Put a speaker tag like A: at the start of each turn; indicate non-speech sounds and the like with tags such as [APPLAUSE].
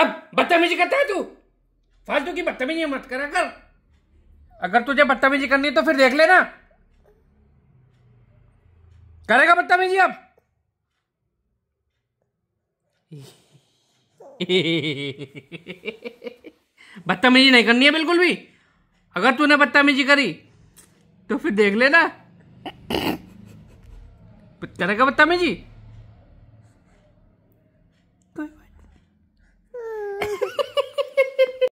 A: अब बदतमीजी करता है तू फालतू की बदतमीजी मत करा कर अगर तुझे बदतमीजी करनी है तो फिर देख लेना करेगा बदतमीजी अब
B: [LAUGHS]
A: बदतमीजी नहीं करनी है बिल्कुल भी अगर तूने बदतमीजी करी तो फिर देख लेना [COUGHS] करेगा बदतमीजी